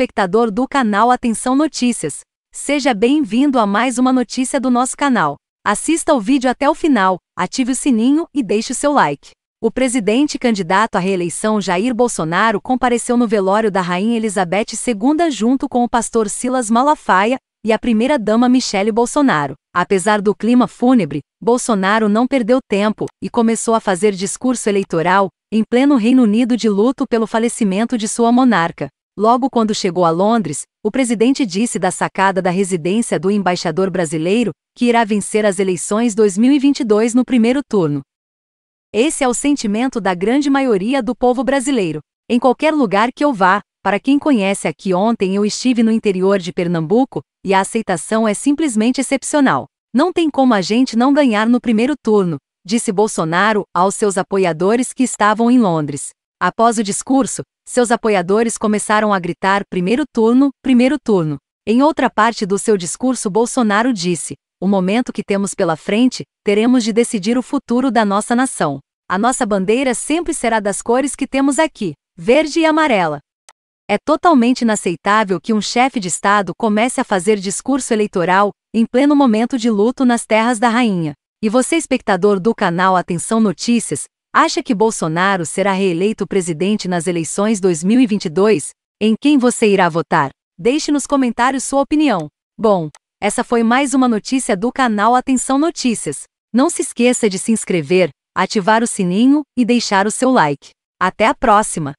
espectador do canal Atenção Notícias. Seja bem-vindo a mais uma notícia do nosso canal. Assista o vídeo até o final, ative o sininho e deixe o seu like. O presidente candidato à reeleição Jair Bolsonaro compareceu no velório da Rainha Elizabeth II junto com o pastor Silas Malafaia e a primeira-dama Michele Bolsonaro. Apesar do clima fúnebre, Bolsonaro não perdeu tempo e começou a fazer discurso eleitoral em pleno Reino Unido de luto pelo falecimento de sua monarca. Logo quando chegou a Londres, o presidente disse da sacada da residência do embaixador brasileiro que irá vencer as eleições 2022 no primeiro turno. Esse é o sentimento da grande maioria do povo brasileiro. Em qualquer lugar que eu vá, para quem conhece aqui ontem eu estive no interior de Pernambuco e a aceitação é simplesmente excepcional. Não tem como a gente não ganhar no primeiro turno, disse Bolsonaro aos seus apoiadores que estavam em Londres. Após o discurso, seus apoiadores começaram a gritar: primeiro turno, primeiro turno. Em outra parte do seu discurso, Bolsonaro disse: o momento que temos pela frente, teremos de decidir o futuro da nossa nação. A nossa bandeira sempre será das cores que temos aqui, verde e amarela. É totalmente inaceitável que um chefe de Estado comece a fazer discurso eleitoral em pleno momento de luto nas terras da rainha. E você, espectador do canal Atenção Notícias, Acha que Bolsonaro será reeleito presidente nas eleições 2022? Em quem você irá votar? Deixe nos comentários sua opinião. Bom, essa foi mais uma notícia do canal Atenção Notícias. Não se esqueça de se inscrever, ativar o sininho e deixar o seu like. Até a próxima!